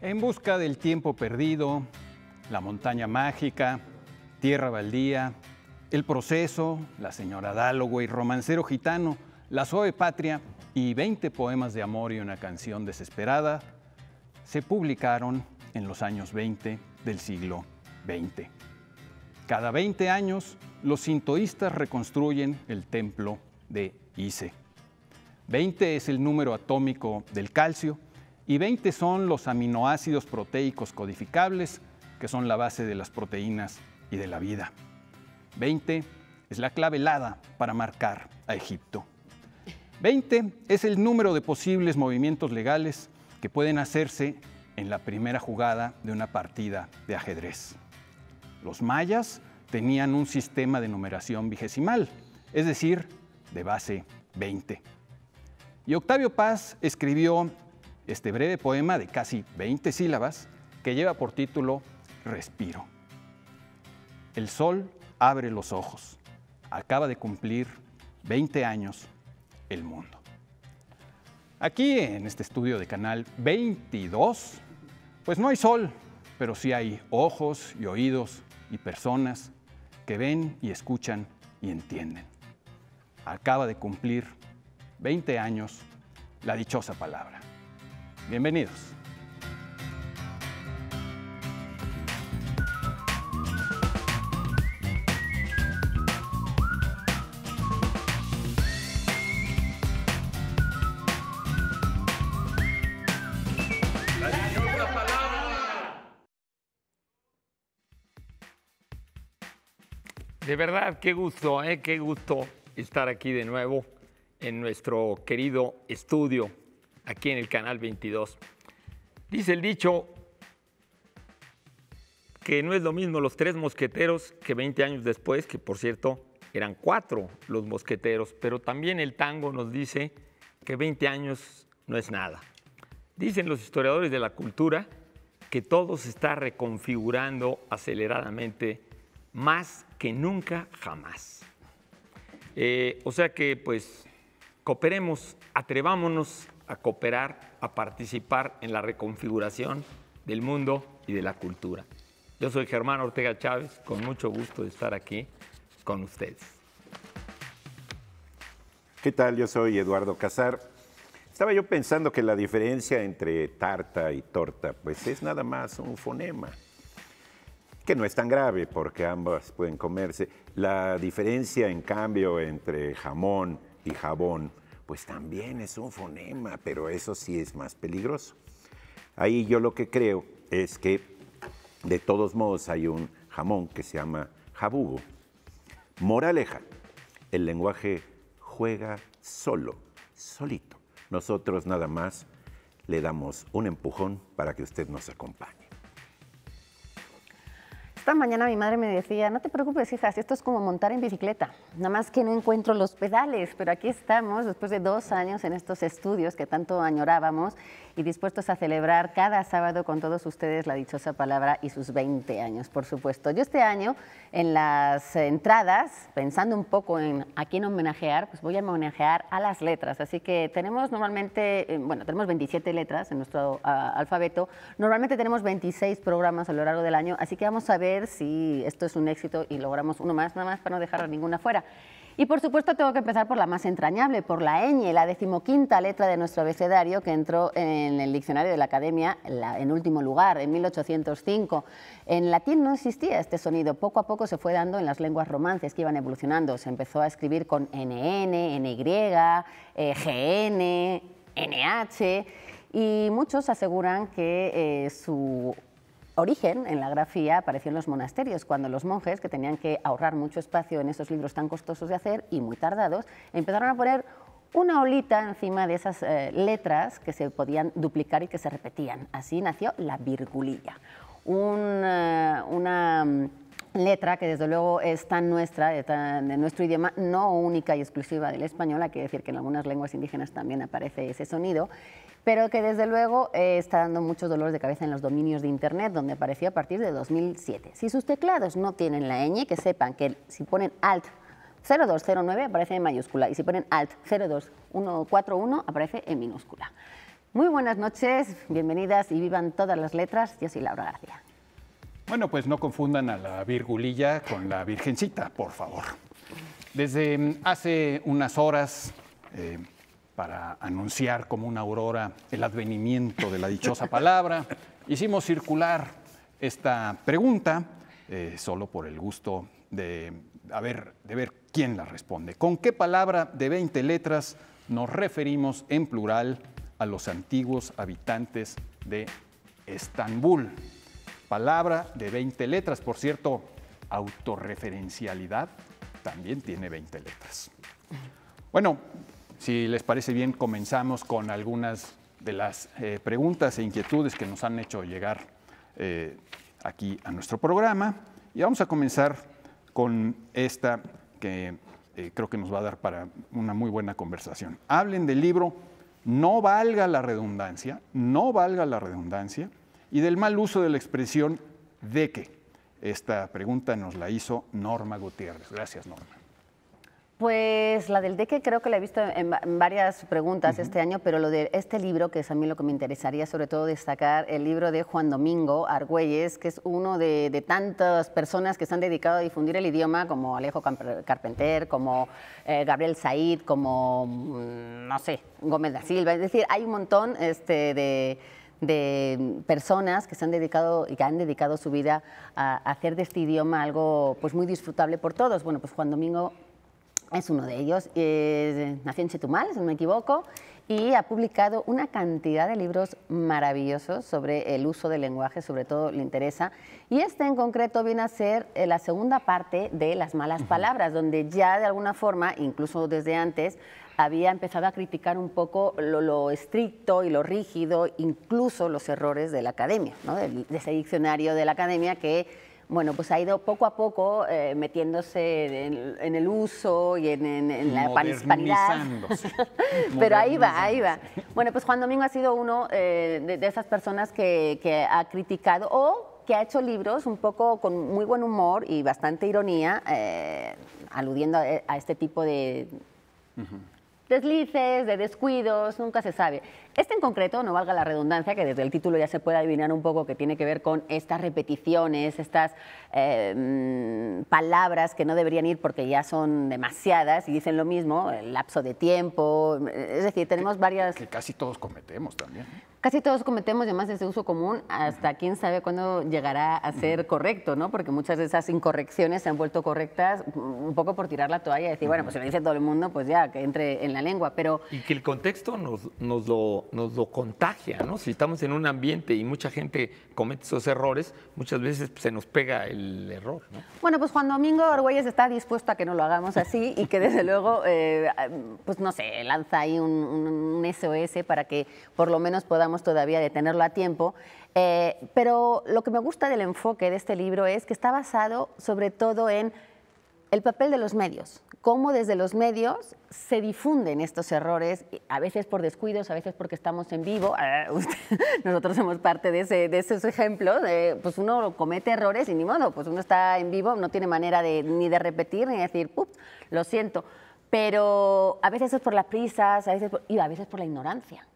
En busca del tiempo perdido, la montaña mágica, tierra baldía, el proceso, la señora Dálogo y romancero gitano, la suave patria y 20 poemas de amor y una canción desesperada se publicaron en los años 20 del siglo XX. Cada 20 años, los sintoístas reconstruyen el templo de Ise. 20 es el número atómico del calcio, y 20 son los aminoácidos proteicos codificables, que son la base de las proteínas y de la vida. 20 es la clave helada para marcar a Egipto. 20 es el número de posibles movimientos legales que pueden hacerse en la primera jugada de una partida de ajedrez. Los mayas tenían un sistema de numeración vigesimal, es decir, de base 20. Y Octavio Paz escribió este breve poema de casi 20 sílabas que lleva por título Respiro. El sol abre los ojos. Acaba de cumplir 20 años el mundo. Aquí en este estudio de Canal 22, pues no hay sol, pero sí hay ojos y oídos y personas que ven y escuchan y entienden. Acaba de cumplir 20 años la dichosa palabra. Bienvenidos. De verdad, qué gusto, ¿eh? qué gusto estar aquí de nuevo en nuestro querido estudio aquí en el canal 22. Dice el dicho que no es lo mismo los tres mosqueteros que 20 años después, que por cierto eran cuatro los mosqueteros, pero también el tango nos dice que 20 años no es nada. Dicen los historiadores de la cultura que todo se está reconfigurando aceleradamente más que nunca jamás. Eh, o sea que pues cooperemos, atrevámonos a cooperar, a participar en la reconfiguración del mundo y de la cultura. Yo soy Germán Ortega Chávez, con mucho gusto de estar aquí con ustedes. ¿Qué tal? Yo soy Eduardo Casar. Estaba yo pensando que la diferencia entre tarta y torta, pues es nada más un fonema, que no es tan grave porque ambas pueden comerse. La diferencia, en cambio, entre jamón y jabón pues también es un fonema, pero eso sí es más peligroso. Ahí yo lo que creo es que de todos modos hay un jamón que se llama jabugo. Moraleja, el lenguaje juega solo, solito. Nosotros nada más le damos un empujón para que usted nos acompañe. Esta mañana mi madre me decía, no te preocupes, hijas, esto es como montar en bicicleta, nada más que no encuentro los pedales, pero aquí estamos después de dos años en estos estudios que tanto añorábamos y dispuestos a celebrar cada sábado con todos ustedes la dichosa palabra y sus 20 años, por supuesto. Yo este año, en las entradas, pensando un poco en a quién homenajear, pues voy a homenajear a las letras, así que tenemos normalmente, eh, bueno, tenemos 27 letras en nuestro ah, alfabeto, normalmente tenemos 26 programas a lo largo del año, así que vamos a ver si esto es un éxito y logramos uno más, nada más para no dejar a ninguna fuera. Y por supuesto tengo que empezar por la más entrañable, por la ñ, la decimoquinta letra de nuestro abecedario que entró en el diccionario de la Academia en último lugar, en 1805. En latín no existía este sonido, poco a poco se fue dando en las lenguas romances que iban evolucionando. Se empezó a escribir con NN, NY, eh, GN, NH y muchos aseguran que eh, su origen en la grafía apareció en los monasterios, cuando los monjes, que tenían que ahorrar mucho espacio en esos libros tan costosos de hacer y muy tardados, empezaron a poner una olita encima de esas eh, letras que se podían duplicar y que se repetían. Así nació la virgulilla, eh, una mm, letra que desde luego es tan nuestra, de, nuestro idioma, no única y exclusiva del español, hay que decir que en algunas lenguas indígenas también aparece ese sonido, pero que desde luego eh, está dando muchos dolores de cabeza en los dominios de Internet, donde apareció a partir de 2007. Si sus teclados no tienen la ñ, que sepan que si ponen alt 0209 aparece en mayúscula y si ponen alt 02141 aparece en minúscula. Muy buenas noches, bienvenidas y vivan todas las letras. Yo soy Laura García. Bueno, pues no confundan a la virgulilla con la virgencita, por favor. Desde mm, hace unas horas, eh, para anunciar como una aurora el advenimiento de la dichosa palabra, hicimos circular esta pregunta, eh, solo por el gusto de, ver, de ver quién la responde. ¿Con qué palabra de 20 letras nos referimos en plural a los antiguos habitantes de Estambul? Palabra de 20 letras. Por cierto, autorreferencialidad también tiene 20 letras. Bueno, si les parece bien, comenzamos con algunas de las eh, preguntas e inquietudes que nos han hecho llegar eh, aquí a nuestro programa. Y vamos a comenzar con esta que eh, creo que nos va a dar para una muy buena conversación. Hablen del libro No valga la redundancia, no valga la redundancia, y del mal uso de la expresión de qué. Esta pregunta nos la hizo Norma Gutiérrez. Gracias, Norma. Pues la del de qué creo que la he visto en, varias preguntas este año, pero lo de este libro, que es a mí lo que me interesaría sobre todo destacar, el libro de Juan Domingo Argüelles, que es uno de, tantas personas que se han dedicado a difundir el idioma, como Alejo Carpenter, como eh, Gabriel Said, como, mm, no sé, Gómez da Silva. Es decir, hay un montón este, de de personas que se han dedicado y que han dedicado su vida a, hacer de este idioma algo pues muy disfrutable por todos. Bueno, pues Juan Domingo es uno de ellos. nació en Chetumal, si no me equivoco, y ha publicado una cantidad de libros maravillosos sobre el uso del lenguaje, sobre todo le interesa. Y este en concreto viene a ser eh, la segunda parte de Las malas palabras, donde ya de alguna forma, incluso desde antes, había empezado a criticar un poco lo, estricto y lo rígido, incluso los errores de la academia, de, ese diccionario de la academia que, bueno, pues ha ido poco a poco eh, metiéndose en, el uso y en, la hispanidad. Pero ahí va, ahí va. Bueno, pues Juan Domingo ha sido uno eh, de, esas personas que, ha criticado o que ha hecho libros un poco con muy buen humor y bastante ironía, eh, aludiendo a, este tipo de deslices, de descuidos, nunca se sabe. Este en concreto, no valga la redundancia, que desde el título ya se puede adivinar un poco que tiene que ver con estas repeticiones, estas em, palabras que no deberían ir porque ya son demasiadas y dicen lo mismo, el lapso de tiempo, es decir, tenemos varias... Que casi todos cometemos también. Casi todos cometemos, además, ese uso común, hasta quién sabe cuándo llegará a ser correcto, ¿no? Porque muchas de esas incorrecciones se han vuelto correctas mm, un poco por tirar la toalla y decir, bueno, pues si lo dice todo el mundo, pues ya, que entre en la lengua, pero... Y que el contexto nos lo nos lo contagia, ¿no? Si estamos en un ambiente y mucha gente comete esos errores, muchas veces pues, se nos pega el error, ¿no? Bueno, pues Juan Domingo Argüelles está dispuesto a que no lo hagamos así y que desde luego, eh, pues no sé, lanza ahí un, SOS para que por lo menos podamos todavía detenerlo a tiempo. Eh, pero lo que me gusta del enfoque de este libro es que está basado sobre todo en el papel de los medios, cómo desde los medios se difunden estos errores, a veces por descuidos, a veces porque estamos en vivo, eh, nosotros somos parte de, ese, de esos ejemplos, pues uno comete errores y ni modo, pues uno está en vivo, no tiene manera de, ni de repetir, ni de decir, ups, lo siento, pero a veces es por las prisas, y a veces por la ignorancia.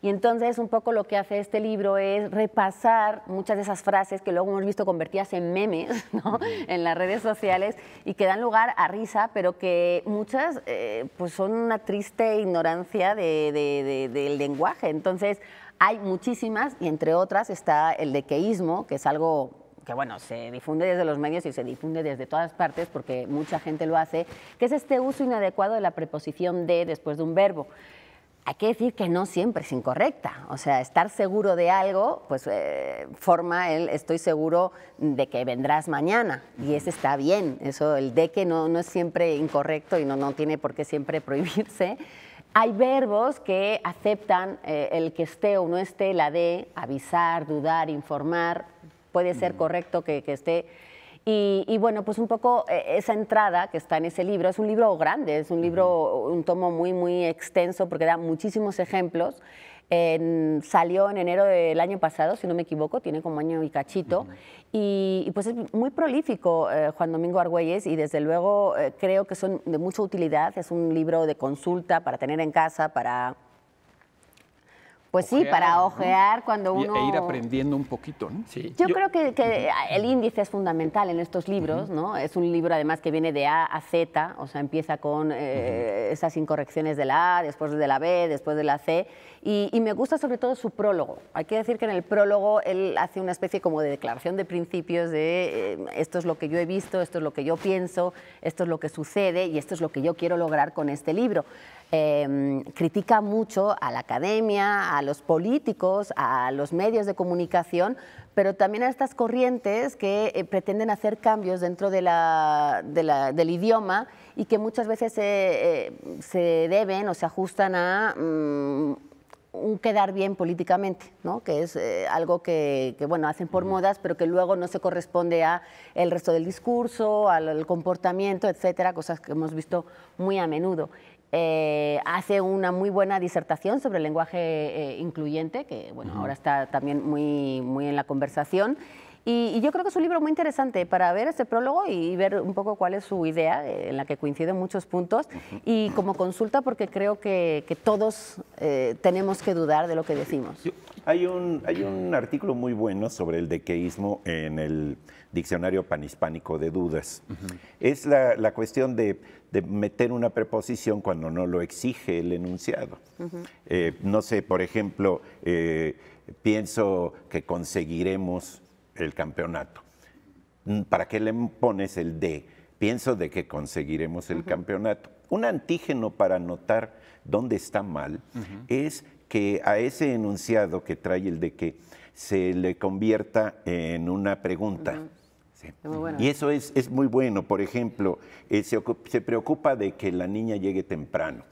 Y entonces un poco lo que hace este libro es repasar muchas de esas frases que luego hemos visto convertidas en memes en las redes sociales y que dan lugar a risa, pero que muchas eh, pues son una triste ignorancia de, del lenguaje. Entonces hay muchísimas y entre otras está el de queísmo, que es algo que bueno, se difunde desde los medios y se difunde desde todas partes porque mucha gente lo hace, que es este uso inadecuado de la preposición de después de un verbo hay que decir que no siempre es incorrecta. O sea, estar seguro de algo, pues eh, forma el estoy seguro de que vendrás mañana. Y ese está bien. Eso, el de que no, no es siempre incorrecto y no, no tiene por qué siempre prohibirse. Hay verbos que aceptan eh, el que esté o no esté, la de avisar, dudar, informar. Puede ser correcto que, que esté y, bueno, pues un poco eh, esa entrada que está en ese libro, es un libro grande, es un libro, un tomo muy, muy extenso porque da muchísimos ejemplos. salió en enero del año pasado, si no me equivoco, tiene como año y cachito. y, pues es muy prolífico eh, Juan Domingo Argüelles y desde luego eh, creo que son de mucha utilidad. Es un libro de consulta para tener en casa, para pues sí, para ojear cuando uno... E ir aprendiendo un poquito, ¿no? Yo, creo que, el índice es fundamental en estos libros, ¿no? Es un libro además que viene de A a Z, o sea, empieza con eh, esas incorrecciones de la A, después de la B, después de la C, y, me gusta sobre todo su prólogo. Hay que decir que en el prólogo él hace una especie como de declaración de principios de eh, esto es lo que yo he visto, esto es lo que yo pienso, esto es lo que sucede y esto es lo que yo quiero lograr con este libro. Em, critica mucho a la academia, a los políticos, a los medios de comunicación, pero también a estas corrientes que eh, pretenden hacer cambios dentro del idioma y que muchas veces se eh, deben o se ajustan a mm, un quedar bien políticamente, que es eh, algo que, bueno, hacen por modas, pero que luego no se corresponde a el resto del discurso, al, al comportamiento, etcétera, cosas que hemos visto muy a menudo. Eh, hace una muy buena disertación sobre el lenguaje eh, incluyente, que bueno, ahora está también muy, muy en la conversación. Y, yo creo que es un libro muy interesante para ver este prólogo y, ver un poco cuál es su idea, eh, en la que coinciden muchos puntos, y como consulta, porque creo que, todos eh, tenemos que dudar de lo que decimos. hay, un, hay un artículo muy bueno sobre el dequeísmo en el diccionario panhispánico de dudas. Es la, cuestión de, meter una preposición cuando no lo exige el enunciado. Eh, no sé, por ejemplo, eh, pienso que conseguiremos el campeonato. Mm, ¿Para qué le pones el de? Pienso de que conseguiremos el campeonato. Un antígeno para notar dónde está mal es que a ese enunciado que trae el de que se le convierta en una pregunta. Y eso es, es, muy bueno. Por ejemplo, eh, se, preocupa de que la niña llegue temprano.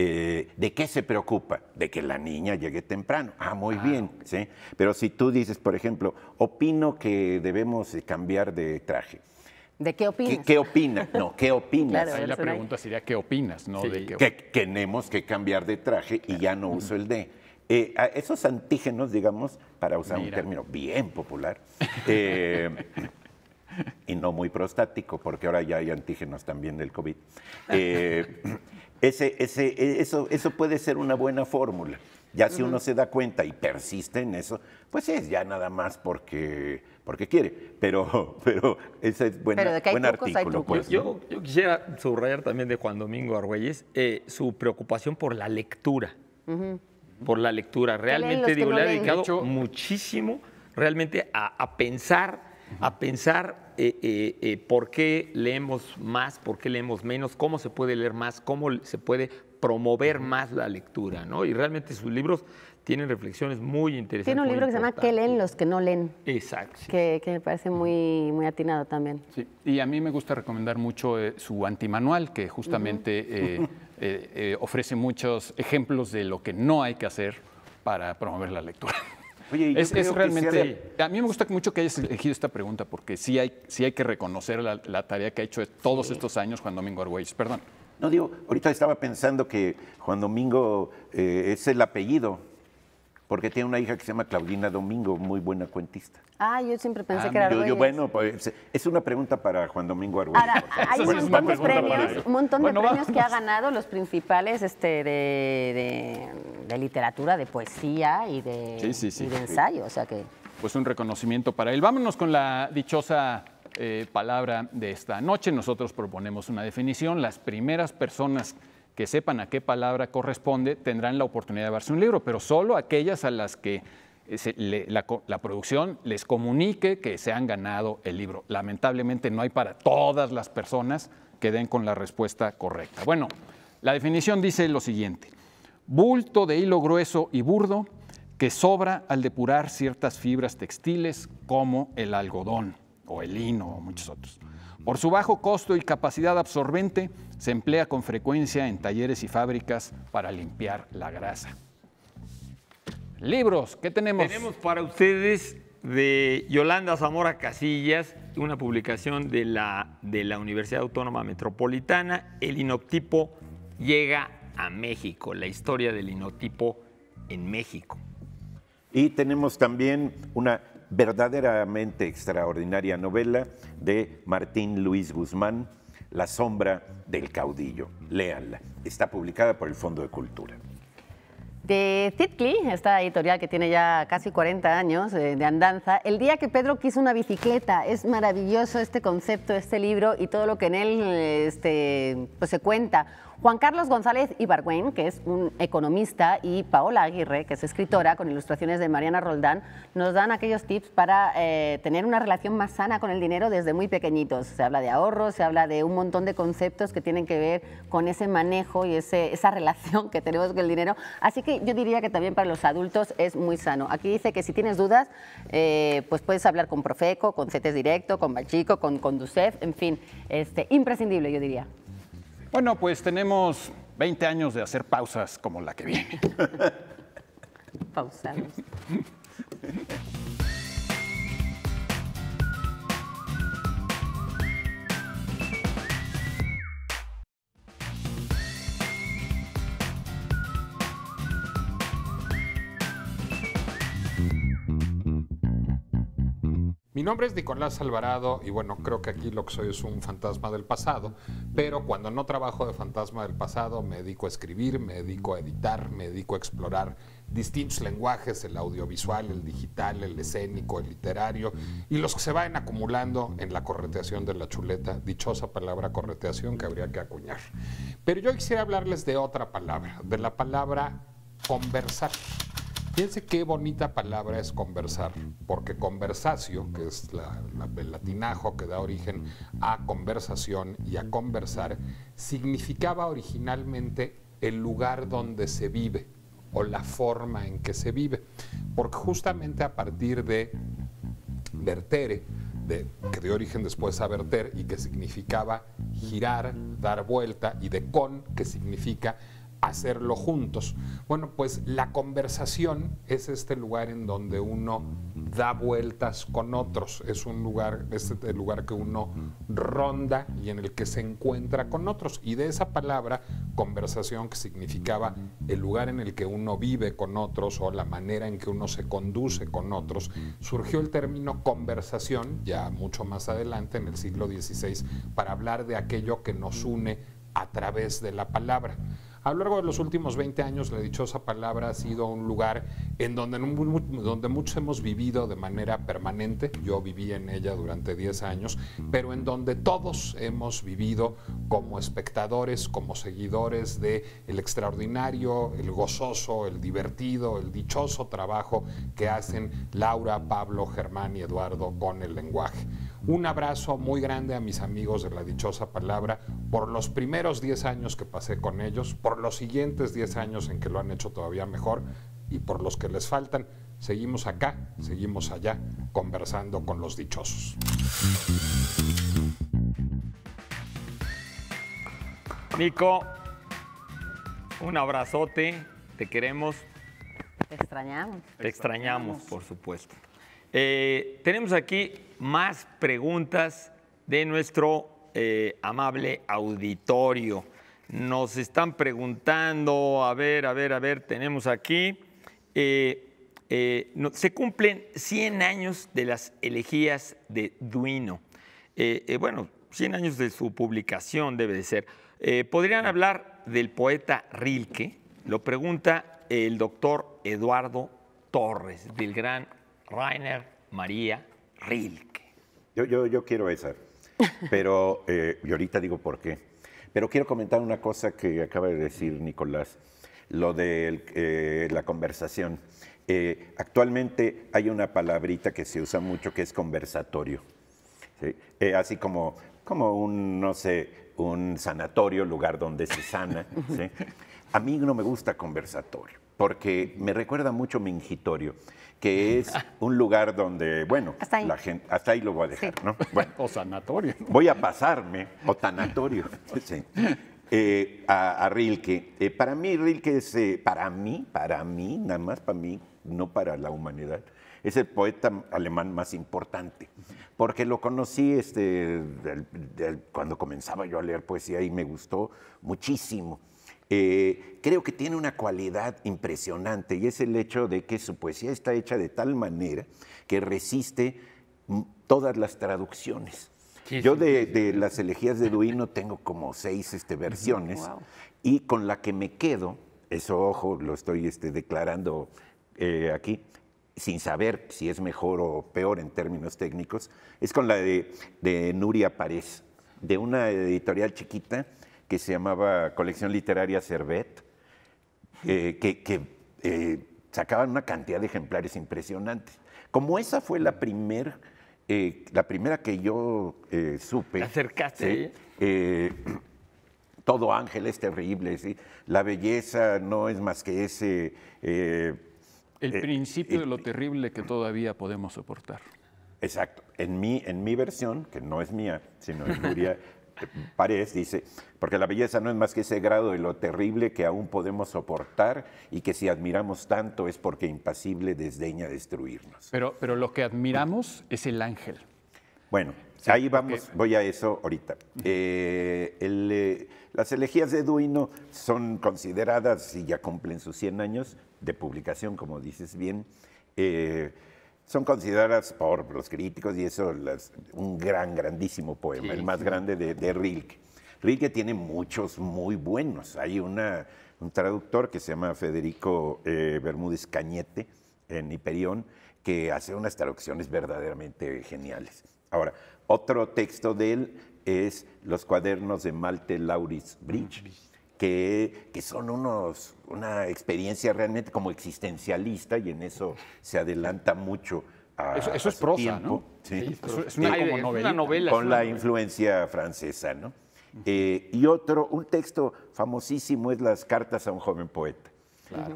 Eh, ¿De qué se preocupa? De que la niña llegue temprano. Ah, muy ah, bien. ¿sí? Pero si tú dices, por ejemplo, opino que debemos cambiar de traje. ¿De qué opinas? ¿Qué, opinas? opina? No, ¿qué opinas? Ahí la pregunta sería, ¿qué opinas? No de que tenemos que cambiar de traje y ya no uso el de. Eh, esos antígenos, digamos, para usar un término bien popular, y no muy prostático, porque ahora ya hay antígenos también del COVID. Ah. Eh, ese, ese, eso, eso puede ser una buena fórmula. Ya si uno se da cuenta y persiste en eso, pues es ya nada más porque, porque quiere. Pero, pero ese es buena, artículo. Pues, yo, quisiera subrayar también de Juan Domingo Arguelles eh, su preocupación por la lectura. Por la lectura. Realmente, digo, le ha dedicado muchísimo realmente a, a pensar a pensar eh, eh, eh, por qué leemos más, por qué leemos menos, cómo se puede leer más, cómo se puede promover más la lectura, ¿no? Y realmente sus libros tienen reflexiones muy interesantes. Tiene un libro que se llama ¿Qué leen los que no leen? Exacto. Que, me parece muy, muy atinado también. y a mí me gusta recomendar mucho su antimanual, que justamente ofrece muchos ejemplos de lo que no hay que hacer para promover la lectura es, realmente. A mí me gusta mucho que hayas elegido esta pregunta, porque sí hay, sí hay que reconocer la, tarea que ha hecho todos estos años Juan Domingo Argüelles. Perdón. No digo, ahorita estaba pensando que Juan Domingo eh, es el apellido porque tiene una hija que se llama Claudina Domingo, muy buena cuentista. Ah, yo siempre pensé ah, que era Bueno, pues, es una pregunta para Juan Domingo Argüello. hay un montón de premios, un montón de premios que ha ganado, los principales este, de, literatura, de poesía y de, ensayo, o sea que... Pues un reconocimiento para él. Vámonos con la dichosa eh, palabra de esta noche. Nosotros proponemos una definición. Las primeras personas que sepan a qué palabra corresponde tendrán la oportunidad de verse un libro, pero solo aquellas a las que eh, la, la, producción les comunique que se han ganado el libro. Lamentablemente no hay para todas las personas que den con la respuesta correcta. Bueno, la definición dice lo siguiente, bulto de hilo grueso y burdo que sobra al depurar ciertas fibras textiles como el algodón o el lino o muchos otros. Por su bajo costo y capacidad absorbente, se emplea con frecuencia en talleres y fábricas para limpiar la grasa. Libros, ¿qué tenemos? Tenemos para ustedes de Yolanda Zamora Casillas, una publicación de la, de la Universidad Autónoma Metropolitana, El inotipo llega a México, la historia del inotipo en México. Y tenemos también una verdaderamente extraordinaria novela de Martín Luis Guzmán, La sombra del caudillo. Léanla. Está publicada por el Fondo de Cultura. De Titli, esta editorial que tiene ya casi 40 años eh, de andanza, El día que Pedro quiso una bicicleta, es maravilloso este concepto, este libro y todo lo que en él este, pues, se cuenta Juan Carlos González Ibargüen, que es un economista, y Paola Aguirre, que es escritora, con ilustraciones de Mariana Roldán, nos dan aquellos tips para eh, tener una relación más sana con el dinero desde muy pequeñitos. Se habla de ahorros, se habla de un montón de conceptos que tienen que ver con ese manejo y esa relación que tenemos con el dinero. Así que yo diría que también para los adultos es muy sano. Aquí dice que si tienes dudas, eh, pues puedes hablar con Profeco, con CETES Directo, con Bachico, con Conducef, en fin, este, imprescindible yo diría. Bueno, pues tenemos 20 años de hacer pausas como la que viene. Pausamos. Mi nombre es Nicolás Alvarado y bueno, creo que aquí lo que soy es un fantasma del pasado, pero cuando no trabajo de fantasma del pasado me dedico a escribir, me dedico a editar, me dedico a explorar distintos lenguajes, el audiovisual, el digital, el escénico, el literario, y los que se van acumulando en la correteación de la chuleta, dichosa palabra correteación que habría que acuñar. Pero yo quisiera hablarles de otra palabra, de la palabra conversar. Fíjense qué bonita palabra es conversar, porque conversacio, que es el latinajo que da origen a conversación y a conversar, significaba originalmente el lugar donde se vive o la forma en que se vive, porque justamente a partir de vertere, que dio origen después a verter y que significaba girar, dar vuelta, y de con, que significa hacerlo juntos. Bueno, pues la conversación es este lugar en donde uno da vueltas con otros, es un lugar, es el lugar que uno ronda y en el que se encuentra con otros. Y de esa palabra, conversación, que significaba el lugar en el que uno vive con otros o la manera en que uno se conduce con otros, surgió el término conversación, ya mucho más adelante, en el siglo XVI, para hablar de aquello que nos une a través de la palabra. A lo largo de los últimos 20 años, la dichosa palabra ha sido un lugar en donde, donde muchos hemos vivido de manera permanente. Yo viví en ella durante 10 años, pero en donde todos hemos vivido como espectadores, como seguidores de el extraordinario, el gozoso, el divertido, el dichoso trabajo que hacen Laura, Pablo, Germán y Eduardo con el lenguaje. Un abrazo muy grande a mis amigos de la dichosa palabra por los primeros 10 años que pasé con ellos, por los siguientes 10 años en que lo han hecho todavía mejor y por los que les faltan. Seguimos acá, seguimos allá, conversando con los dichosos. Nico, un abrazote, te queremos. Te extrañamos. Te extrañamos, por supuesto. Eh, tenemos aquí más preguntas de nuestro eh, amable auditorio. Nos están preguntando, a ver, a ver, a ver, tenemos aquí, eh, se cumplen 100 años de las elegías de Duino. bueno, 100 años de su publicación debe de ser. ¿Podrían hablar del poeta Rilke? Lo pregunta el doctor Eduardo Torres, del gran Rainer María Rilke. Yo, yo, yo quiero esa, pero, eh, y ahorita digo por qué. Pero quiero comentar una cosa que acaba de decir Nicolás, lo de eh, la conversación. Eh, actualmente hay una palabrita que se usa mucho que es conversatorio. Eh, así como, como un, no sé, un sanatorio, lugar donde se sana. A mí no me gusta conversatorio, porque me recuerda mucho mingitorio que es un lugar donde, bueno, hasta ahí, la gente, hasta ahí lo voy a dejar, ¿no? o sanatorio. Voy a pasarme, o sanatorio, eh, a, Rilke. Eh, para mí, Rilke es, eh, para mí, para mí, nada más para mí, no para la humanidad, es el poeta alemán más importante, porque lo conocí este, cuando comenzaba yo a leer poesía y me gustó muchísimo. Eh, creo que tiene una cualidad impresionante y es el hecho de que su poesía está hecha de tal manera que resiste todas las traducciones. Yo de, las elegías de Duino tengo como seis este, versiones y con la que me quedo, eso ojo, lo estoy este, declarando eh, aquí, sin saber si es mejor o peor en términos técnicos, es con la de, Nuria Párez, de una editorial chiquita que se llamaba Colección Literaria Cervet que, eh, sacaban una cantidad de ejemplares impresionantes. Como esa fue la, primer, eh, la primera que yo eh, supe. acercaste? todo ángel es terrible, ¿sí? la belleza no es más que ese... el principio de lo terrible que todavía podemos soportar. Exacto. En mi, en mi versión, que no es mía, sino de Nuria Parece, dice, porque la belleza no es más que ese grado de lo terrible que aún podemos soportar y que si admiramos tanto es porque impasible desdeña destruirnos. Pero, pero lo que admiramos es el ángel. Bueno, ahí vamos, voy a eso ahorita. Eh, eh, las elegías de Duino son consideradas, y ya cumplen sus 100 años de publicación, como dices bien, eh, son consideradas por los críticos y eso es un gran, grandísimo poema, el más grande de, Rilke. Rilke tiene muchos muy buenos. Hay una, un traductor que se llama Federico eh, Bermúdez Cañete en Hiperión que hace unas traducciones verdaderamente geniales. Ahora, otro texto de él es Los cuadernos de Malte Lauris Bridge que, son unos, una experiencia realmente como existencialista y en eso se adelanta mucho. A, eso, es prosa, ¿no? Sí. es, una, novela. Con la influencia francesa, ¿no? Eh, y otro, un texto famosísimo es Las cartas a un joven poeta,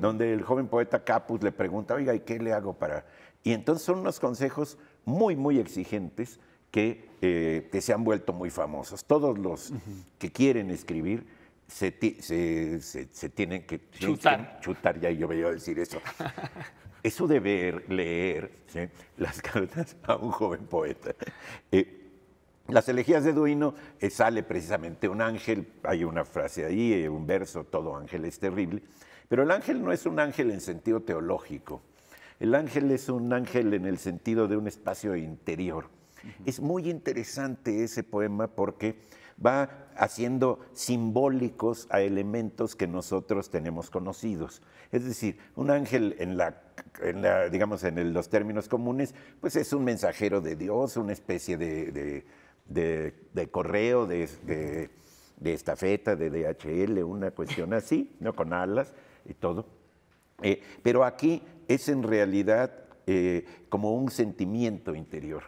donde el joven poeta Capus le pregunta, oiga, ¿y qué le hago para...? Y entonces son unos consejos muy, muy exigentes que, eh, que se han vuelto muy famosos. Todos los que quieren escribir se, tienen que chutar. chutar, ya yo me a decir eso. eso de ver, leer las cartas a un joven poeta. Eh, las elegías de Duino eh, sale precisamente un ángel, hay una frase ahí, eh, un verso, todo ángel es terrible, pero el ángel no es un ángel en sentido teológico, el ángel es un ángel en el sentido de un espacio interior. Es muy interesante ese poema porque va haciendo simbólicos a elementos que nosotros tenemos conocidos. Es decir, un ángel en digamos, en los términos comunes, pues es un mensajero de Dios, una especie de, correo, de, estafeta, de DHL, una cuestión así, ¿no? con alas y todo. Eh, pero aquí es en realidad eh, como un sentimiento interior.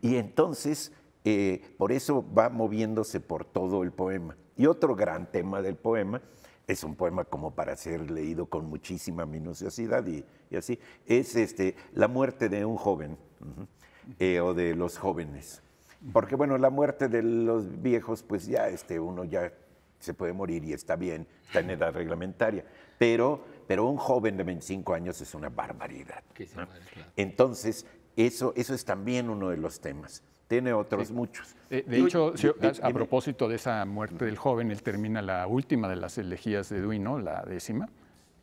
Y entonces eh, por eso va moviéndose por todo el poema. Y otro gran tema del poema, es un poema como para ser leído con muchísima minuciosidad y, así, es este, la muerte de un joven eh, o de los jóvenes. Porque bueno, la muerte de los viejos, pues ya este, uno ya se puede morir y está bien, está en edad reglamentaria. Pero, pero un joven de 25 años es una barbaridad. Entonces, eso es también uno de los temas tiene otros muchos. Eh, de, hecho, a, propósito de esa muerte del joven, él termina la última de las elegías de Duino, la décima.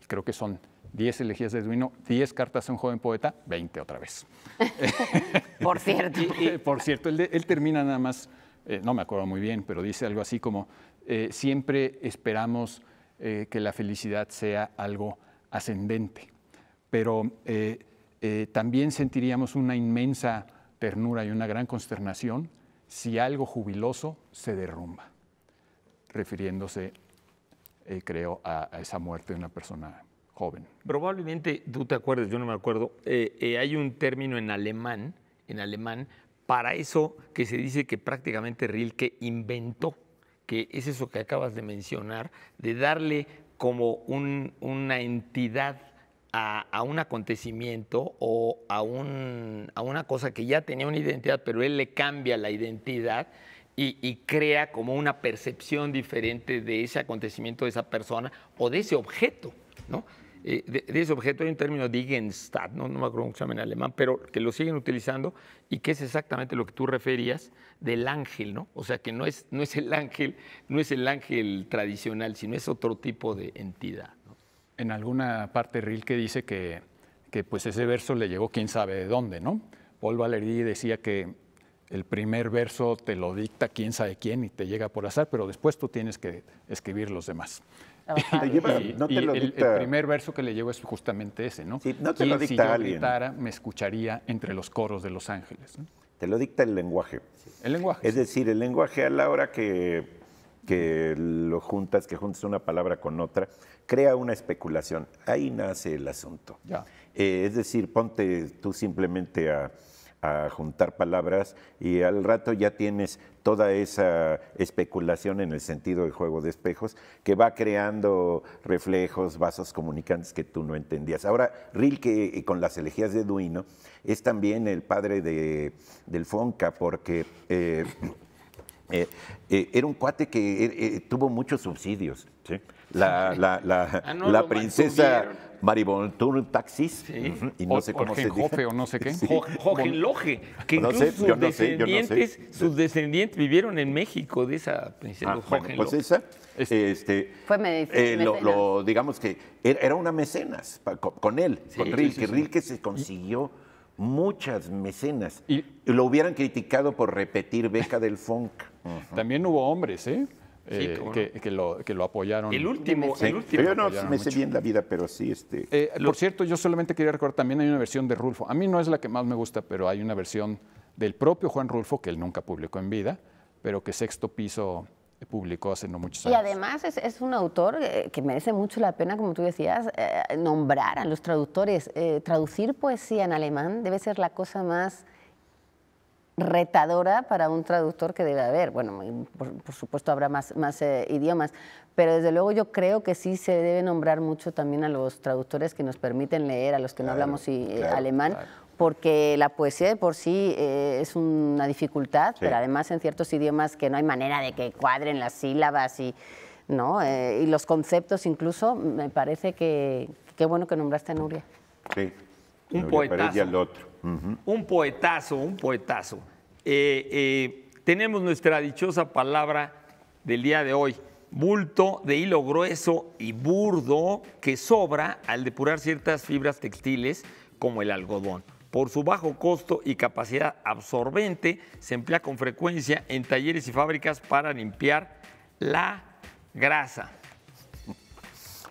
Creo que son 10 elegías de Duino, 10 cartas a un joven poeta, 20 otra vez. por cierto. por cierto, él, termina nada más, eh, no me acuerdo muy bien, pero dice algo así como, eh, siempre esperamos que la felicidad sea algo ascendente, pero también sentiríamos una inmensa ternura y una gran consternación si algo jubiloso se derrumba, refiriéndose, eh, creo, a, esa muerte de una persona joven. Probablemente tú te acuerdes, yo no me acuerdo, eh, eh, hay un término en alemán, en alemán, para eso que se dice que prácticamente Rilke inventó, que es eso que acabas de mencionar, de darle como una entidad a, un acontecimiento o a, una cosa que ya tenía una identidad, pero él le cambia la identidad y, crea como una percepción diferente de ese acontecimiento, de esa persona o de ese objeto, ¿no? Eh, de, ese objeto hay un término Digenstadt, ¿no? no me acuerdo cómo se llama en alemán, pero que lo siguen utilizando y que es exactamente lo que tú referías del ángel, ¿no? O sea que no es, no es el ángel, no es el ángel tradicional, sino es otro tipo de entidad en alguna parte Rilke que dice que, pues ese verso le llegó quién sabe de dónde, ¿no? Paul Valéry decía que el primer verso te lo dicta quién sabe quién y te llega por azar, pero después tú tienes que escribir los demás. el, primer verso que le llevo es justamente ese, ¿no? si yo Gritara, me escucharía entre los coros de los ángeles. Te lo dicta el lenguaje. El lenguaje. Es decir, el lenguaje a la hora que que lo juntas, que juntas una palabra con otra, crea una especulación. Ahí nace el asunto. Eh, es decir, ponte tú simplemente a, juntar palabras y al rato ya tienes toda esa especulación en el sentido del juego de espejos que va creando reflejos, vasos comunicantes que tú no entendías. Ahora, Rilke eh, con las elegías de Duino es también el padre de, del Fonca porque... Eh, eh, eh, era un cuate que eh, tuvo muchos subsidios. La, la, ah, la, la princesa Maribontur Taxis, y no sé cómo se dice o no sé qué. Loge, que no incluso sé, sus, no descendientes, sé, sus descendientes vivieron en México de esa princesa. Ah, pues esa, este, fue medicina, lo, digamos que era una mecenas con, él, con Rilke, Rilke se consiguió muchas mecenas. Y lo hubieran criticado por repetir beca del FONCA. También hubo hombres, ¿eh? eh, que, lo, apoyaron. El último, el último. Yo no me sé bien la vida, pero sí este. Eh, lo... Por cierto, yo solamente quería recordar también hay una versión de Rulfo. A mí no es la que más me gusta, pero hay una versión del propio Juan Rulfo que él nunca publicó en vida, pero que Sexto Piso publicó hace no muchos años. Y además es, un autor que merece mucho la pena, como tú decías, nombrar a los traductores. traducir poesía en alemán debe ser la cosa más retadora para un traductor que debe haber. Bueno, por, supuesto habrá más, más eh, idiomas, pero desde luego yo creo que sí se debe nombrar mucho también a los traductores que nos permiten leer, a los que no hablamos eh, alemán. Porque la poesía de por sí eh, es una dificultad, pero además en ciertos idiomas que no hay manera de que cuadren las sílabas y, ¿no? y los conceptos incluso, me parece que qué bueno que nombraste a Nuria. Sí, un Nuria al otro. Un poetazo, un poetazo. Eh, eh, tenemos nuestra dichosa palabra del día de hoy. Bulto de hilo grueso y burdo que sobra al depurar ciertas fibras textiles como el algodón. Por su bajo costo y capacidad absorbente, se emplea con frecuencia en talleres y fábricas para limpiar la grasa.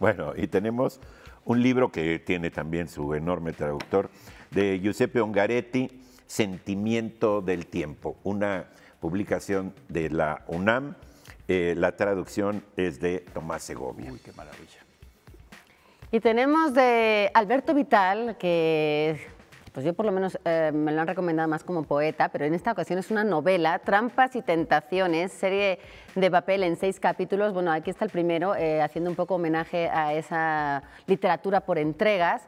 Bueno, y tenemos un libro que tiene también su enorme traductor, de Giuseppe Ungaretti Sentimiento del Tiempo, una publicación de la UNAM. Eh, la traducción es de Tomás Segovia. qué maravilla. Y tenemos de Alberto Vital, que pues yo por lo menos eh, me lo han recomendado más como poeta, pero en esta ocasión es una novela, Trampas y Tentaciones, serie de papel en seis capítulos. Bueno, aquí está el primero, eh, haciendo un poco homenaje a esa literatura por entregas.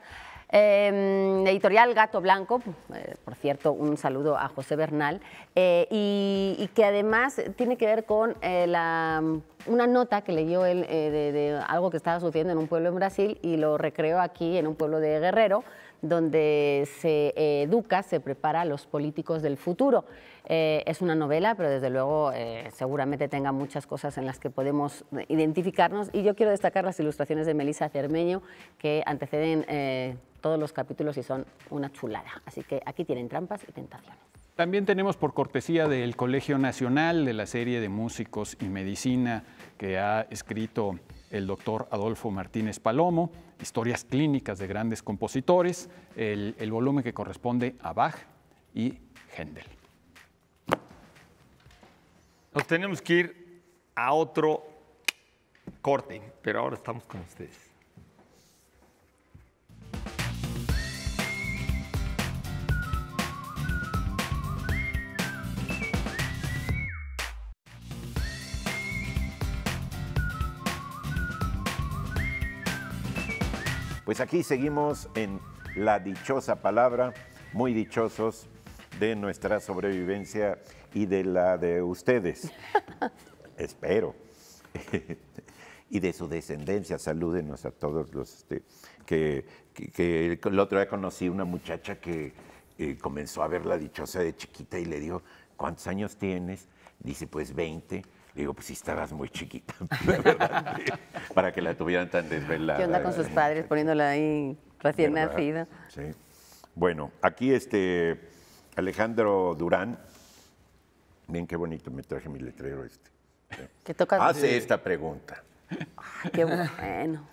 Em, editorial Gato Blanco, eh, por cierto, un saludo a José Bernal, eh, y, que además tiene que ver con eh, una nota que leyó él de, algo que estaba sucediendo en un pueblo en Brasil y lo recreó aquí en un pueblo de Guerrero, donde se educa, se prepara a los políticos del futuro. es una novela, pero desde luego seguramente tenga muchas cosas en las que podemos identificarnos y yo quiero destacar las ilustraciones de Melissa Cermeño que anteceden todos los capítulos y son una chulada. Así que aquí tienen trampas y tentaciones. También tenemos por cortesía del Colegio Nacional de la serie de músicos y medicina que ha escrito el doctor Adolfo Martínez Palomo, historias clínicas de grandes compositores, el, volumen que corresponde a Bach y Händel. Nos tenemos que ir a otro corte, pero ahora estamos con ustedes. Pues aquí seguimos en la dichosa palabra, muy dichosos de nuestra sobrevivencia y de la de ustedes. Espero. y de su descendencia. Salúdenos a todos los este, que, el otro día conocí una muchacha que eh, comenzó a ver la dichosa de chiquita y le dijo, ¿cuántos años tienes? Dice, pues 20 digo, pues si estabas muy chiquita, ¿verdad? para que la tuvieran tan desvelada. ¿Qué onda con sus padres poniéndola ahí recién nacida? Sí. Bueno, aquí este Alejandro Durán, miren qué bonito me traje mi letrero este. ¿Qué toca? Hace esta pregunta. Ay, ah, qué bueno.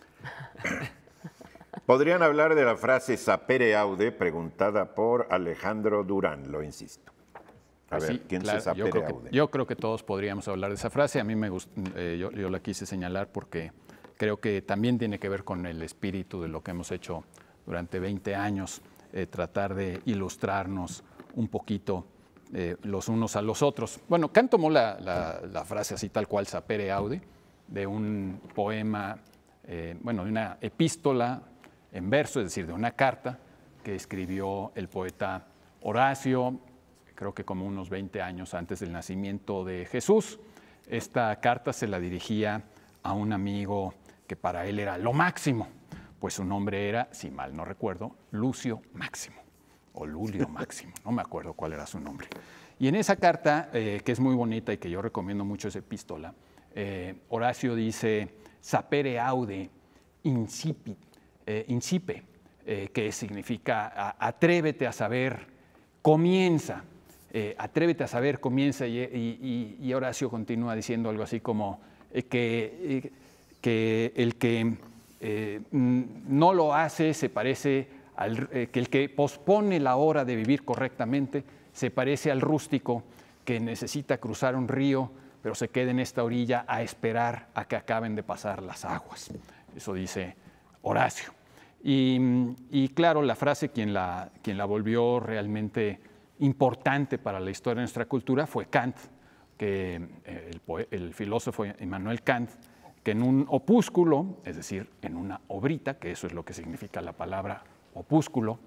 ¿Podrían hablar de la frase sapere aude preguntada por Alejandro Durán? Lo insisto yo, creo que, todos podríamos hablar de esa frase. A mí me gusta, eh, yo, la quise señalar porque creo que también tiene que ver con el espíritu de lo que hemos hecho durante 20 años, eh, tratar de ilustrarnos un poquito eh, los unos a los otros. Bueno, Kant tomó la, frase así tal cual, sapere aude, de un poema, bueno, de una epístola en verso, es decir, de una carta que escribió el poeta Horacio creo que como unos 20 años antes del nacimiento de Jesús. Esta carta se la dirigía a un amigo que para él era lo máximo, pues su nombre era, si mal no recuerdo, Lucio Máximo, o Lulio Máximo, no me acuerdo cuál era su nombre. Y en esa carta, eh, que es muy bonita y que yo recomiendo mucho, esa epístola, eh, Horacio dice, sapere aude incipi, eh, incipe, que significa atrévete a saber, comienza, eh, atrévete a saber, comienza, y, Horacio continúa diciendo algo así como eh, eh, que, el que mm, no lo hace se parece al, que el que pospone la hora de vivir correctamente se parece al rústico que necesita cruzar un río, pero se queda en esta orilla a esperar a que acaben de pasar las aguas. Eso dice Horacio. Y, mm, y claro, la frase quien la, quien la volvió realmente importante para la historia de nuestra cultura fue Kant, que, eh, el, filósofo Immanuel Kant, que en un opúsculo, es decir, en una obrita, que eso es lo que significa la palabra opúsculo,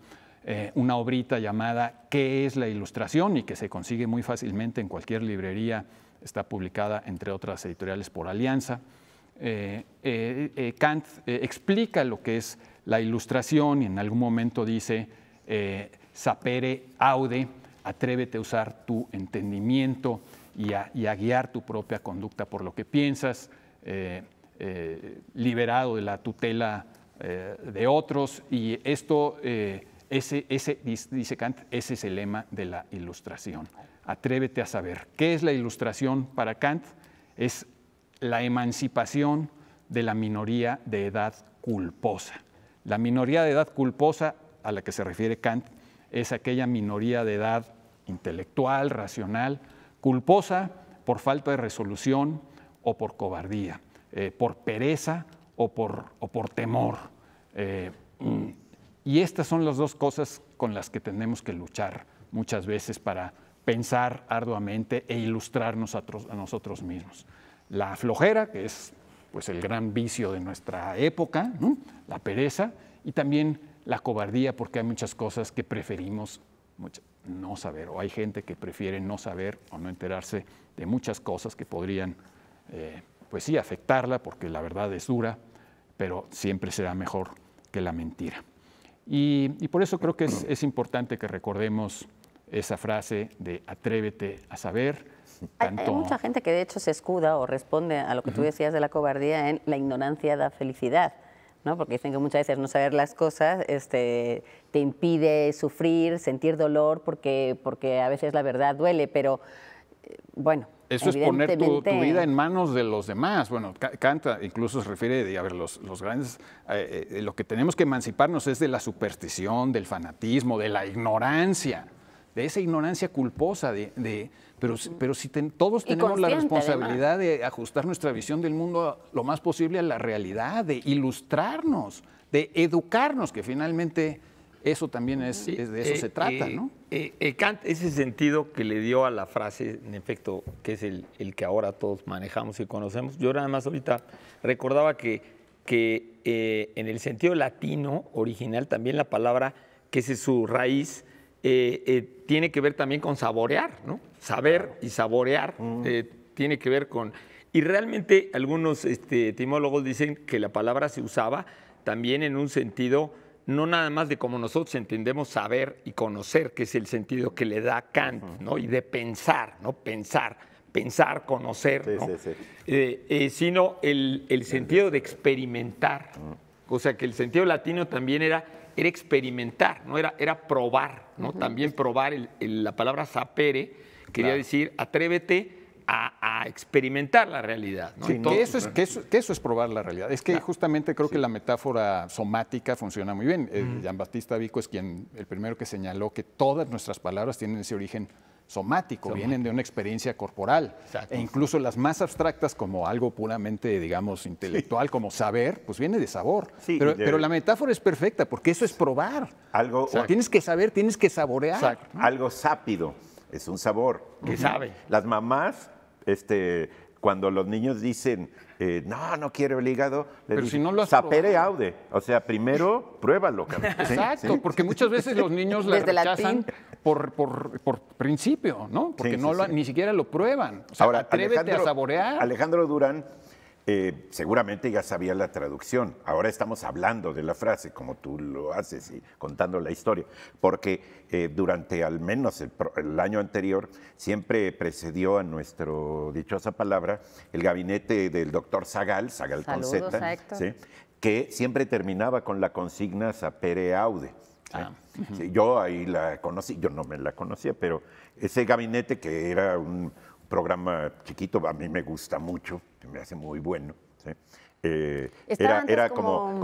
eh, una obrita llamada ¿Qué es la ilustración? y que se consigue muy fácilmente en cualquier librería, está publicada entre otras editoriales por Alianza. Eh, Kant explica lo que es la ilustración y en algún momento dice sapere aude, atrévete a usar tu entendimiento y a, guiar tu propia conducta por lo que piensas, eh, eh, liberado de la tutela eh, de otros. Y esto, ese, ese, dice Kant, ese es el lema de la ilustración. Atrévete a saber. ¿Qué es la ilustración para Kant? Es la emancipación de la minoría de edad culposa. La minoría de edad culposa a la que se refiere Kant es aquella minoría de edad intelectual, racional, culposa por falta de resolución o por cobardía, eh, por pereza o por, o por temor. Eh, mm, y estas son las dos cosas con las que tenemos que luchar muchas veces para pensar arduamente e ilustrarnos a, nosotros mismos. La flojera, que es pues, el gran vicio de nuestra época, la pereza, y también la cobardía porque hay muchas cosas que preferimos no saber, o hay gente que prefiere no saber o no enterarse de muchas cosas que podrían, eh, pues sí, afectarla, porque la verdad es dura, pero siempre será mejor que la mentira. Y, por eso creo que es, importante que recordemos esa frase de atrévete a saber. Hay, mucha gente que de hecho se escuda o responde a lo que tú decías de la cobardía en la ignorancia da felicidad porque dicen que muchas veces no saber las cosas este, te impide sufrir, sentir dolor, porque, porque a veces la verdad duele, pero eh, bueno. Eso es poner tu, vida en manos de los demás. Bueno, Canta incluso se refiere, a ver, los, grandes, eh, eh, lo que tenemos que emanciparnos es de la superstición, del fanatismo, de la ignorancia, de esa ignorancia culposa, de pero, pero si todos tenemos la responsabilidad de ajustar nuestra visión del mundo lo más posible a la realidad, de ilustrarnos, de educarnos, que finalmente eso también es, de eso eh, se trata, eh, ¿no? Eh, Kant, ese sentido que le dio a la frase, en efecto, que es el, que ahora todos manejamos y conocemos, yo nada más ahorita recordaba que, que en el sentido latino original también la palabra, que es su raíz, tiene que ver también con saborear, ¿no? saber y saborear eh, tiene que ver con... Y realmente algunos este, etimólogos dicen que la palabra se usaba también en un sentido no nada más de como nosotros entendemos saber y conocer, que es el sentido que le da Kant, ¿no? Y de pensar, ¿no? Pensar, pensar, conocer, eh, eh, sino el, sentido de experimentar. O sea, que el sentido latino también era, experimentar, ¿no? Era, era probar, ¿no? También probar la palabra sapere Quería decir, atrévete a, experimentar la realidad. que, eso es, que, eso, es probar la realidad. Es que justamente creo que la metáfora somática funciona muy bien. Eh, jean Vico es quien, el primero que señaló que todas nuestras palabras tienen ese origen somático, vienen de una experiencia corporal. E incluso las más abstractas como algo puramente, digamos, intelectual, como saber, pues viene de sabor. Pero, pero, la metáfora es perfecta porque eso es probar. Algo, o tienes que saber, tienes que saborear. Algo sápido es un sabor. ¿Qué sabe? Las mamás, este, cuando los niños dicen, eh, no, no quiero el hígado, le Pero sapere aude. O sea, primero pruébalo, Exacto, porque muchas veces los niños la rechazan por, principio, ¿no? Porque no ni siquiera lo prueban. O sea, Ahora, atrévete a saborear. Alejandro Durán eh, seguramente ya sabía la traducción. Ahora estamos hablando de la frase, como tú lo haces y contando la historia, porque eh, durante al menos el, año anterior siempre precedió a nuestra dichosa palabra el gabinete del doctor Zagal, Zagal Conceta, que siempre terminaba con la consigna Sapere Aude. Ah, yo ahí la conocí, yo no me la conocía, pero ese gabinete que era un programa chiquito, a mí me gusta mucho, me hace muy bueno. Eh, era, era como,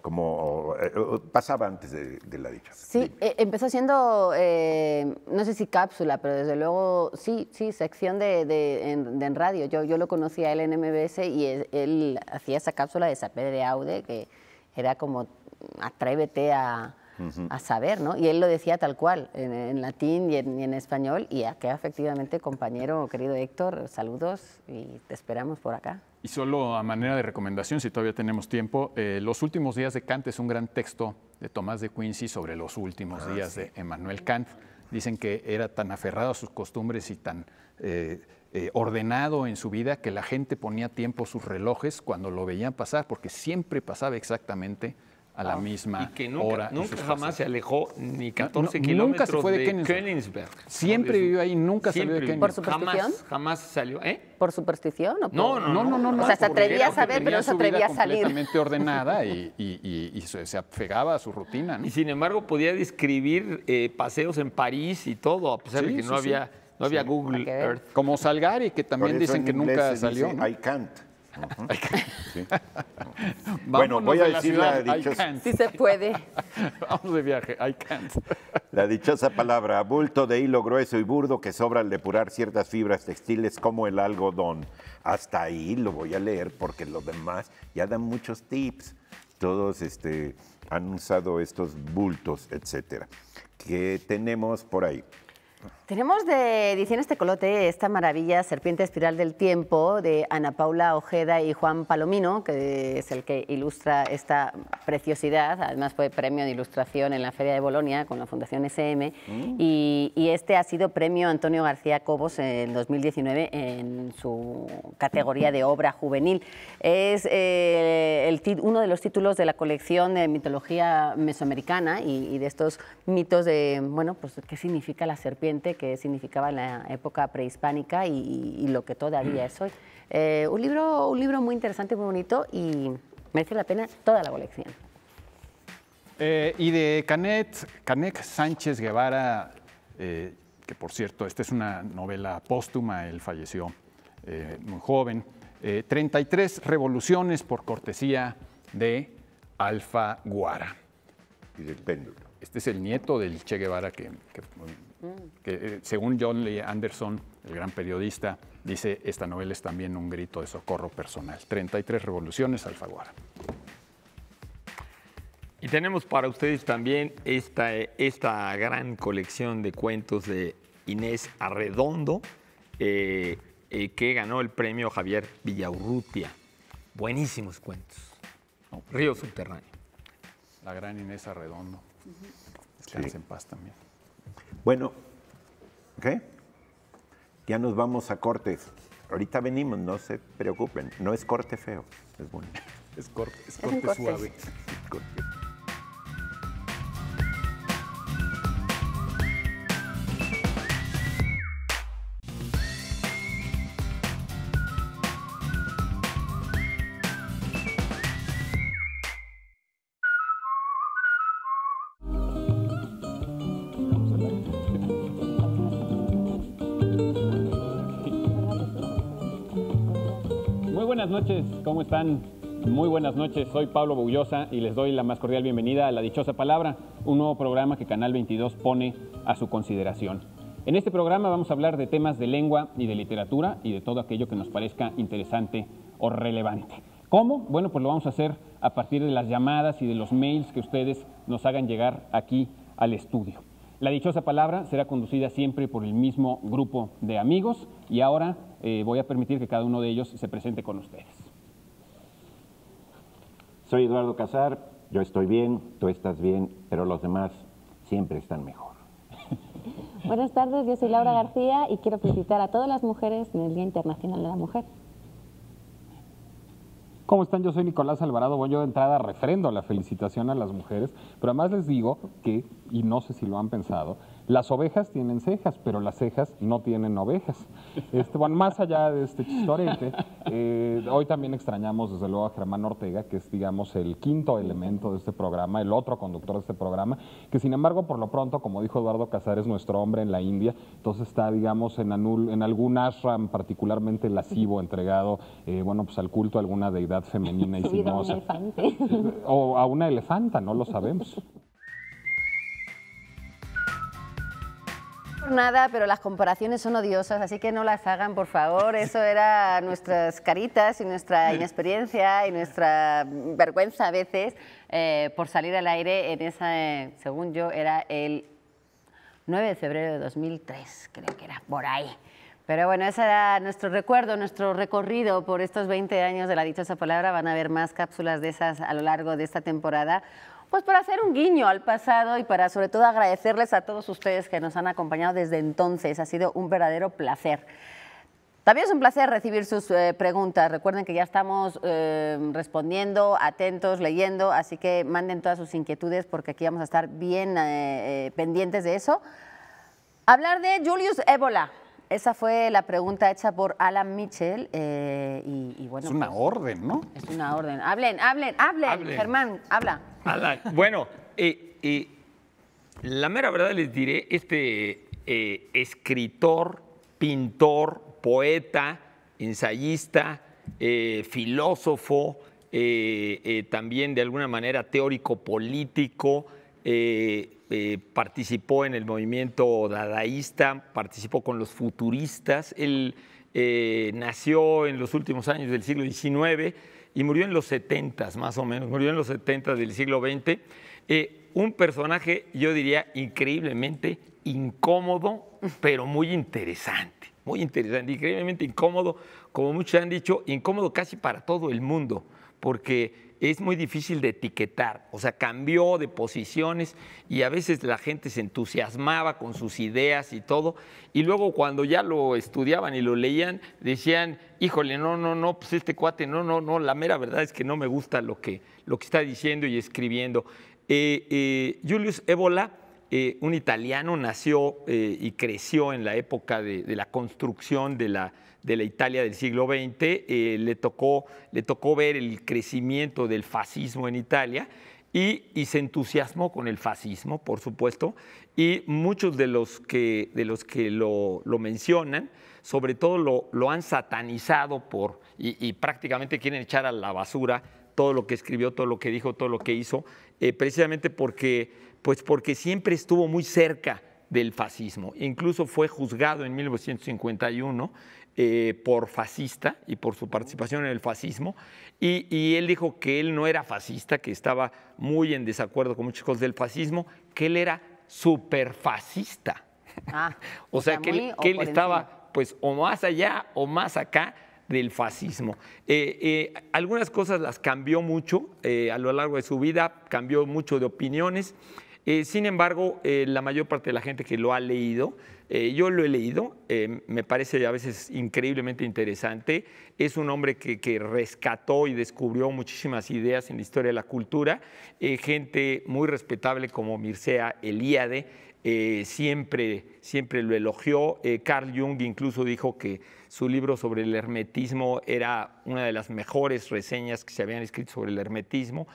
como, eh, pasaba antes de, la dicha. Sí, eh, empezó siendo, no sé si cápsula, pero desde luego sí, sí, sección de, en, radio. Yo, yo lo conocía a él en MBS y él, hacía esa cápsula de Sapé de Aude, que era como atrévete a, a saber, ¿no? Y él lo decía tal cual, en, latín y en, español, y acá efectivamente, compañero, querido Héctor, saludos y te esperamos por acá. Y solo a manera de recomendación, si todavía tenemos tiempo, eh, Los últimos días de Kant es un gran texto de Tomás de Quincy sobre los últimos ah, días de Emmanuel Kant. Dicen que era tan aferrado a sus costumbres y tan... Eh, eh, ordenado en su vida que la gente ponía tiempo sus relojes cuando lo veían pasar, porque siempre pasaba exactamente a la ah, misma y que nunca, hora. Nunca jamás se alejó ni 14 no, kilómetros nunca se fue de, Königsberg. Siempre vivió ahí, nunca salió de Königsberg. ¿Por superstición? Jamás, jamás salió. ¿Eh? ¿Por superstición? O por... No, no, no, no, no, O sea, se atrevía a saber, pero no se atrevía a salir. completamente ordenada y, y, y, y se, se, apegaba a su rutina. Y sin embargo, podía describir eh, paseos en París y todo, a pesar de que no, había, no había Google Earth. Como Salgari, que también dicen que nunca salió. I can't. bueno, voy a decir la, dichosa. se puede. Vamos de viaje, La dichosa palabra, bulto de hilo grueso y burdo que sobra al depurar ciertas fibras textiles como el algodón. Hasta ahí lo voy a leer porque lo demás ya dan muchos tips. Todos este, han usado estos bultos, etcétera. ¿Qué tenemos por ahí? Tenemos de edición este colote, esta maravilla Serpiente Espiral del Tiempo de Ana Paula Ojeda y Juan Palomino, que es el que ilustra esta preciosidad. Además fue premio de ilustración en la Feria de Bolonia con la Fundación SM. Mm. Y, este ha sido premio Antonio García Cobos en 2019 en su categoría de obra juvenil. Es eh, el, uno de los títulos de la colección de mitología mesoamericana y de estos mitos de, bueno, pues qué significa la serpiente que significaba la época prehispánica y, lo que todavía es hoy. Eh, un, libro, un libro muy interesante, muy bonito y merece la pena toda la colección. Eh, y de Canet, Canek Sánchez Guevara, eh, que por cierto, esta es una novela póstuma, él falleció muy joven, 33 revoluciones por cortesía de Alfa Guara. Y del péndulo. Este es el nieto del Che Guevara que que eh, según John Lee Anderson, el gran periodista, dice, esta novela es también un grito de socorro personal. 33 revoluciones, Alfaguara. Y tenemos para ustedes también esta, esta gran colección de cuentos de Inés Arredondo, eh, eh, que ganó el premio Javier Villaurrutia. Buenísimos cuentos. Pues Río Subterráneo. La gran Inés Arredondo. en paz también. Bueno, ¿qué? Ya nos vamos a cortes. Ahorita venimos, no se preocupen. No es corte feo, es bueno. Es corte, es corte, suave. buenas noches, ¿cómo están? Muy buenas noches, soy Pablo Bullosa y les doy la más cordial bienvenida a La Dichosa Palabra, un nuevo programa que Canal 22 pone a su consideración. En este programa vamos a hablar de temas de lengua y de literatura y de todo aquello que nos parezca interesante o relevante. ¿Cómo? Bueno, pues lo vamos a hacer a partir de las llamadas y de los mails que ustedes nos hagan llegar aquí al estudio. La dichosa palabra será conducida siempre por el mismo grupo de amigos y ahora eh, voy a permitir que cada uno de ellos se presente con ustedes. Soy Eduardo Casar, yo estoy bien, tú estás bien, pero los demás siempre están mejor. Buenas tardes, yo soy Laura García y quiero felicitar a todas las mujeres en el Día Internacional de la Mujer. ¿Cómo están? Yo soy Nicolás Alvarado. Bueno, yo de entrada refrendo la felicitación a las mujeres, pero además les digo que, y no sé si lo han pensado, las ovejas tienen cejas, pero las cejas no tienen ovejas. Este, bueno, más allá de este chistorete, eh, hoy también extrañamos desde luego a Germán Ortega, que es, digamos, el quinto elemento de este programa, el otro conductor de este programa, que sin embargo, por lo pronto, como dijo Eduardo Casares, nuestro hombre en la India, entonces está, digamos, en, anul, en algún ashram particularmente lascivo, entregado, eh, bueno, pues al culto a alguna deidad femenina y sinuosa O a una elefanta, no lo sabemos. nada, pero las comparaciones son odiosas, así que no las hagan, por favor. Eso era nuestras caritas y nuestra inexperiencia y nuestra vergüenza a veces eh, por salir al aire en esa, según yo, era el 9 de febrero de 2003, creo que era, por ahí. Pero bueno, ese era nuestro recuerdo, nuestro recorrido por estos 20 años de la dichosa palabra. Van a haber más cápsulas de esas a lo largo de esta temporada. Pues para hacer un guiño al pasado y para sobre todo agradecerles a todos ustedes que nos han acompañado desde entonces. Ha sido un verdadero placer. También es un placer recibir sus eh, preguntas. Recuerden que ya estamos eh, respondiendo, atentos, leyendo, así que manden todas sus inquietudes porque aquí vamos a estar bien eh, pendientes de eso. Hablar de Julius Ébola. Esa fue la pregunta hecha por Alan Mitchell. Eh, y, bueno, es pues, una orden, ¿no? Es una orden. Hablen, hablen, hablen. Germán, habla. Bueno, eh, eh, la mera verdad les diré, este escritor, pintor, poeta, ensayista, filósofo, también de alguna manera teórico político, eh, eh, participó en el movimiento dadaísta, participó con los futuristas, él eh, nació en los últimos años del siglo XIX y murió en los 70 más o menos, murió en los 70 del siglo XX. Eh, un personaje, yo diría, increíblemente incómodo, pero muy interesante, muy interesante, increíblemente incómodo, como muchos han dicho, incómodo casi para todo el mundo, porque es muy difícil de etiquetar, o sea, cambió de posiciones y a veces la gente se entusiasmaba con sus ideas y todo, y luego cuando ya lo estudiaban y lo leían, decían, híjole, no, no, no, pues este cuate, no, no, no, la mera verdad es que no me gusta lo que, lo que está diciendo y escribiendo. Eh, eh, Julius Evola, eh, un italiano, nació y creció en la época de la construcción de la de la Italia del siglo XX, eh, le, tocó, le tocó ver el crecimiento del fascismo en Italia. Y, se entusiasmó con el fascismo, por supuesto, y muchos de los que, de los que lo, mencionan, sobre todo lo, lo han satanizado por, y, prácticamente quieren echar a la basura todo lo que escribió, todo lo que dijo, todo lo que hizo, eh, precisamente porque, pues porque siempre estuvo muy cerca del fascismo. Incluso fue juzgado en 1951 eh, por fascista y por su participación en el fascismo. Y, él dijo que él no era fascista, que estaba muy en desacuerdo con muchas cosas del fascismo, que él era superfascista. Ah, o sea, que él, estaba pues o más allá o más acá del fascismo. Eh, eh, algunas cosas las cambió mucho a lo largo de su vida, cambió mucho de opiniones. sin embargo, la mayor parte de la gente que lo ha leído eh, yo lo he leído, eh, me parece a veces increíblemente interesante. Es un hombre que, rescató y descubrió muchísimas ideas en la historia de la cultura. Eh, gente muy respetable como Mircea Eliade siempre, siempre lo elogió. Carl Jung incluso dijo que su libro sobre el hermetismo era una de las mejores reseñas que se habían escrito sobre el hermetismo.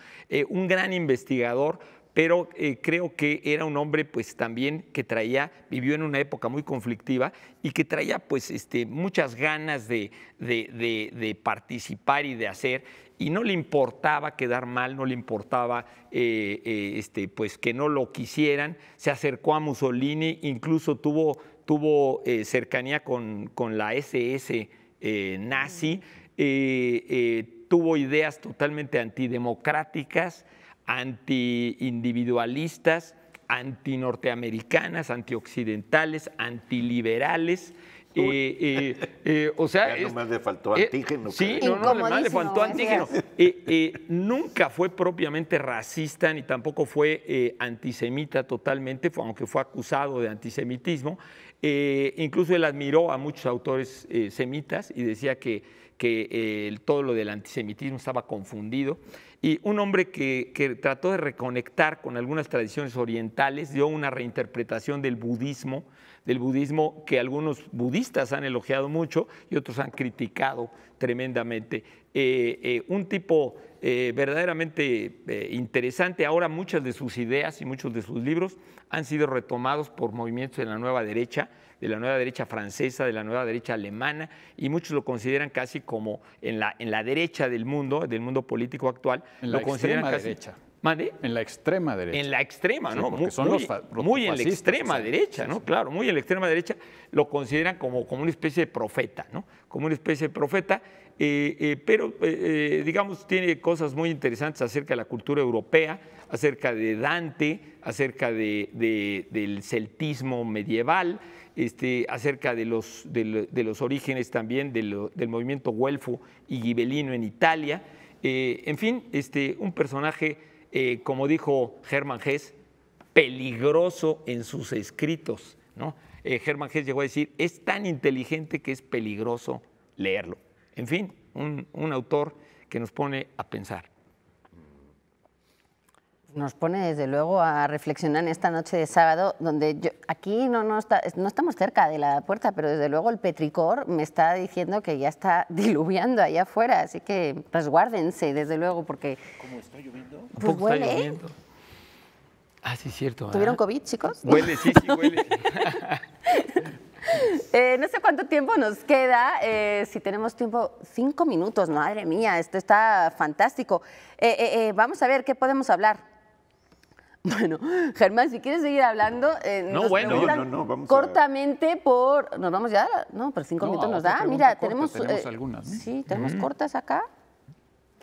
un gran investigador pero eh, creo que era un hombre pues, también que traía, vivió en una época muy conflictiva y que traía pues, este, muchas ganas de, participar y de hacer y no le importaba quedar mal, no le importaba eh, eh, este, pues, que no lo quisieran, se acercó a Mussolini, incluso tuvo, cercanía con, con, la SS nazi, mm. tuvo ideas totalmente antidemocráticas, antiindividualistas, antinorteamericanas, antioccidentales, antiliberales. Eh, eh, eh, o sea, faltó eh, antígeno. Sí, no, no, le faltó ¿eh? antígeno. nunca fue propiamente racista ni tampoco fue antisemita totalmente, aunque fue acusado de antisemitismo. incluso él admiró a muchos autores semitas y decía que, que todo lo del antisemitismo estaba confundido y un hombre que, trató de reconectar con algunas tradiciones orientales, dio una reinterpretación del budismo, del budismo que algunos budistas han elogiado mucho y otros han criticado tremendamente. Eh, eh, un tipo eh, verdaderamente interesante, ahora muchas de sus ideas y muchos de sus libros han sido retomados por movimientos de la nueva derecha, de la nueva derecha francesa, de la nueva derecha alemana, y muchos lo consideran casi como en la, en la derecha del mundo, del mundo político actual, en la lo consideran Derecha. ¿Mande? En la extrema derecha. En la extrema, ¿no? Porque son los muy en la extrema derecha, ¿no? claro, muy en la extrema derecha lo consideran como, como una especie de profeta, ¿no? Como una especie de profeta, eh, eh, pero eh, digamos tiene cosas muy interesantes acerca de la cultura europea, acerca de Dante, acerca de, del celtismo medieval. Este, acerca de los, los, orígenes también del movimiento guelfo y gibelino en Italia. Eh, en fin, este, un personaje, eh, como dijo Germán Hess, peligroso en sus escritos. ¿no? Eh, Germán Hess llegó a decir, es tan inteligente que es peligroso leerlo. En fin, un autor que nos pone a pensar nos pone desde luego a reflexionar en esta noche de sábado, donde yo, aquí no, no, no estamos cerca de la puerta, pero desde luego el petricor me está diciendo que ya está diluviando allá afuera, así que resguárdense pues, desde luego porque... ¿Cómo está lloviendo? Pues está lloviendo? Ah, sí, cierto. ¿ah? ¿Tuvieron COVID, chicos? Huele, sí, sí, huele. Eh, no sé cuánto tiempo nos queda, eh, si tenemos tiempo, cinco minutos, madre mía, esto está fantástico. Eh, vamos a ver qué podemos hablar. Bueno, Germán, si quieres seguir hablando, cortamente por. ¿Nos vamos ya? No, por cinco minutos nos da. Mira, tenemos. Eh, sí, tenemos cortas acá.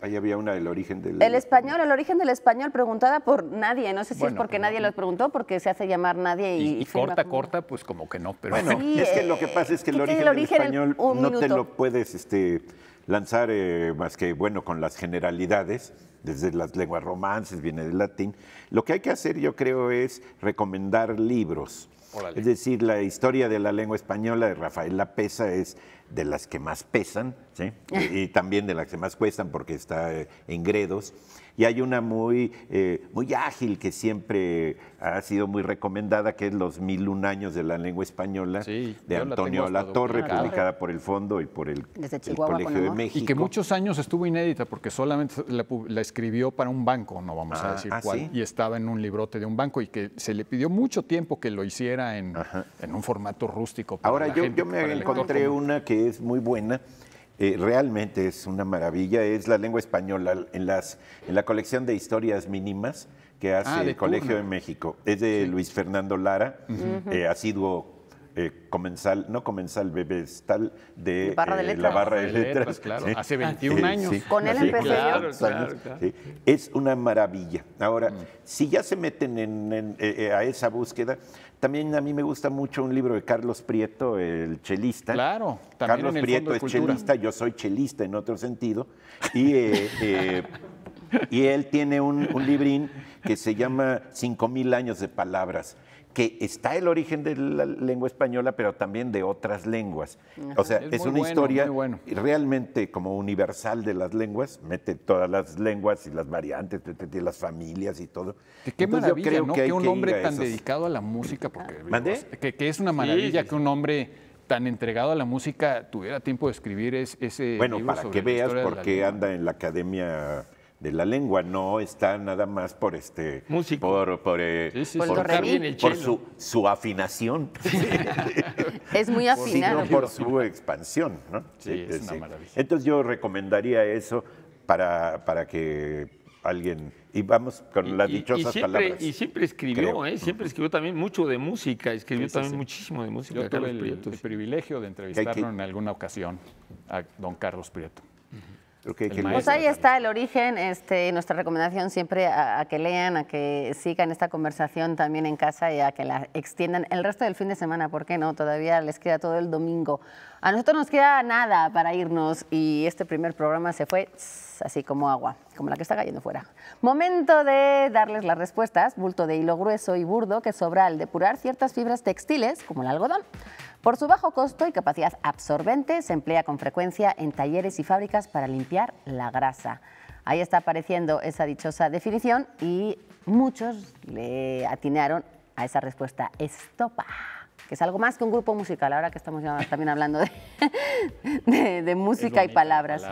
Ahí había una del origen del... El español, el origen del español, preguntada por nadie. No sé si es porque pues, nadie lo preguntó, porque se hace llamar nadie y... y, corta, corta, pues como que no, pero... Bueno, es que lo eh, que pasa es que el origen, del español no te lo puedes este, lanzar eh, más que, bueno, con las generalidades desde las lenguas romances, viene del latín. Lo que hay que hacer, yo creo, es recomendar libros. Es decir, la historia de la lengua española de Rafael La es de las que más pesan, y, también de las que más cuestan porque está eh, en gredos y hay una muy, eh, muy ágil que siempre ha sido muy recomendada, que es Los Mil Un Años de la Lengua Española, de Antonio La Torre, publicada por el Fondo y por el, Colegio de México. Y que muchos años estuvo inédita, porque solamente la, escribió para un banco, no vamos a ah, decir ¿ah, cuál, y estaba en un librote de un banco, y que se le pidió mucho tiempo que lo hiciera en, un formato rústico. Ahora, yo, yo me encontré una que es muy buena, eh, realmente es una maravilla, es la lengua española en, las, en la colección de historias mínimas que ah, hace el Colegio de México. Es de Luis Fernando Lara, eh, asiduo eh, comensal, no comensal, bebés, tal, de, la barra de letras. Hace 21 años. Con él empecé Es una maravilla. Ahora, si ya se meten a esa búsqueda, también a mí me gusta mucho un libro de Carlos Prieto, el chelista. Claro, Carlos Prieto es chelista, yo soy chelista en otro sentido. Eh, eh, y, él tiene un, un, librín que se llama Cinco mil años de palabras que está el origen de la lengua española, pero también de otras lenguas. o sea, es, una historia realmente como universal de las lenguas, mete todas las lenguas y las variantes, de las familias y todo. qué maravilla, ¿no? Que, un hombre tan dedicado a la música, porque que, es una maravilla que un hombre tan entregado a la música tuviera tiempo de escribir es, ese Bueno, para que veas por qué anda en la Academia de la lengua, no está nada más por este por su, afinación. es muy afinado. Sino por su expansión, ¿no? Sí, es una maravilla. Entonces yo recomendaría eso para, que alguien y vamos con las dichosas palabras. Y siempre escribió, ¿eh? siempre escribió también mucho de música, escribió también muchísimo de música. Yo tuve el, privilegio de entrevistarlo en alguna ocasión a don Carlos Prieto pues ahí está el origen, este, nuestra recomendación siempre a, que lean, a que sigan esta conversación también en casa y a que la extiendan el resto del fin de semana, ¿por qué no? Todavía les queda todo el domingo. A nosotros nos queda nada para irnos y este primer programa se fue así como agua, como la que está cayendo fuera. Momento de darles las respuestas, bulto de hilo grueso y burdo que sobra al depurar ciertas fibras textiles como el algodón. Por su bajo costo y capacidad absorbente, se emplea con frecuencia en talleres y fábricas para limpiar la grasa. Ahí está apareciendo esa dichosa definición y muchos le atinearon a esa respuesta, estopa que es algo más que un grupo musical, ahora que estamos también hablando de, música y palabras.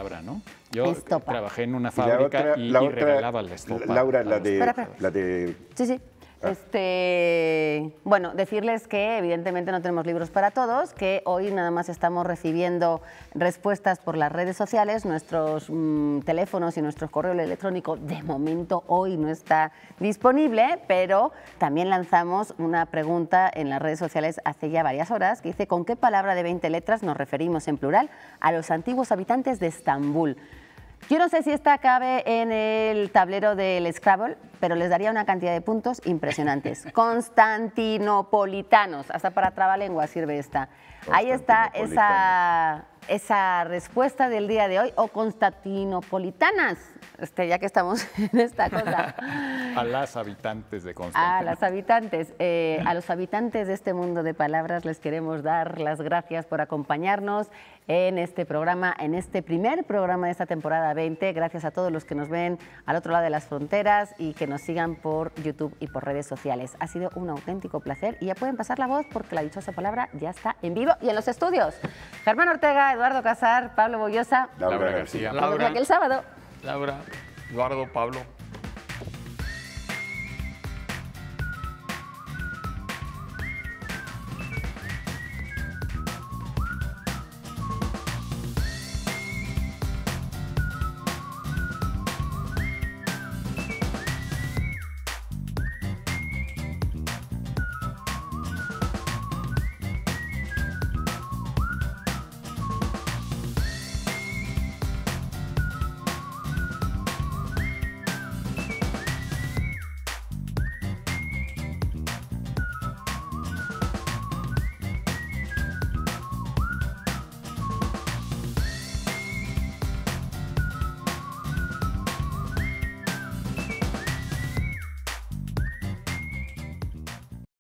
Yo trabajé en una fábrica y, Laura, la de... Sí, sí. Ah. Este, bueno, decirles que evidentemente no tenemos libros para todos, que hoy nada más estamos recibiendo respuestas por las redes sociales, nuestros mm, teléfonos y nuestro correo electrónico de momento hoy no está disponible, pero también lanzamos una pregunta en las redes sociales hace ya varias horas que dice ¿con qué palabra de 20 letras nos referimos en plural a los antiguos habitantes de Estambul? Yo no sé si esta cabe en el tablero del Scrabble, pero les daría una cantidad de puntos impresionantes. Constantinopolitanos, hasta para trabalengua sirve esta. Ahí está esa, esa respuesta del día de hoy, o constantinopolitanas, este, ya que estamos en esta cosa. a las habitantes de Constantinopla. A las habitantes, eh, a los habitantes de este mundo de palabras les queremos dar las gracias por acompañarnos en este programa, en este primer programa de esta temporada 20. Gracias a todos los que nos ven al otro lado de las fronteras y que nos sigan por YouTube y por redes sociales. Ha sido un auténtico placer y ya pueden pasar la voz porque la dichosa palabra ya está en vivo y en los estudios. Germán Ortega, Eduardo Casar, Pablo Bollosa. Laura García. Laura. El sábado. Laura, Eduardo, Pablo.